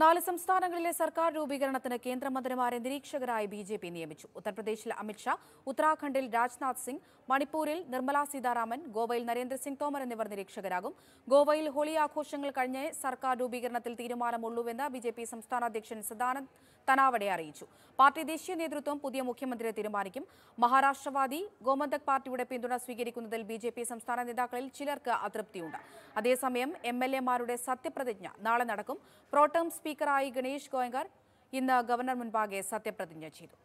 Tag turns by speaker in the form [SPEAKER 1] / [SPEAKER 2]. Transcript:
[SPEAKER 1] നാല് സംസ്ഥാനങ്ങളിലെ സർക്കാർ രൂപീകരണത്തിന് കേന്ദ്രമന്ത്രിമാരെ നിരീക്ഷകരായി ബി ജെ പി നിയമിച്ചു ഉത്തർപ്രദേശിൽ അമിത്ഷാ ഉത്തരാഖണ്ഡിൽ രാജ്നാഥ് സിംഗ് മണിപ്പൂരിൽ നിർമ്മലാ സീതാരാമൻ ഗോവയിൽ നരേന്ദ്രസിംഗ് തോമർ എന്നിവർ നിരീക്ഷകരാകും ഗോവയിൽ ഹോളി ആഘോഷങ്ങൾ കഴിഞ്ഞേ സർക്കാർ രൂപീകരണത്തിൽ തീരുമാനമുള്ളൂവെന്ന് ബി ജെ പി സംസ്ഥാന അധ്യക്ഷൻ സദാനന്ദ് തനാവടെ അറിയിച്ചു പാർട്ടി ദേശീയ നേതൃത്വം പുതിയ മുഖ്യമന്ത്രിയെ തീരുമാനിക്കും മഹാരാഷ്ട്രവാദി ഗോമന്തക് പാർട്ടിയുടെ പിന്തുണ സ്വീകരിക്കുന്നതിൽ ബി സംസ്ഥാന നേതാക്കളിൽ ചിലർക്ക് അതൃപ്തിയുണ്ട് അതേസമയം എം എൽ എമാരുടെ സത്യപ്രതിജ്ഞ നാളെ നടക്കും പ്രോട്ടേം സ്പീക്കറായി ഗണേഷ് ഗോയങ്കർ ഇന്ന് ഗവർണർ മുൻപാകെ സത്യപ്രതിജ്ഞ ചെയ്തു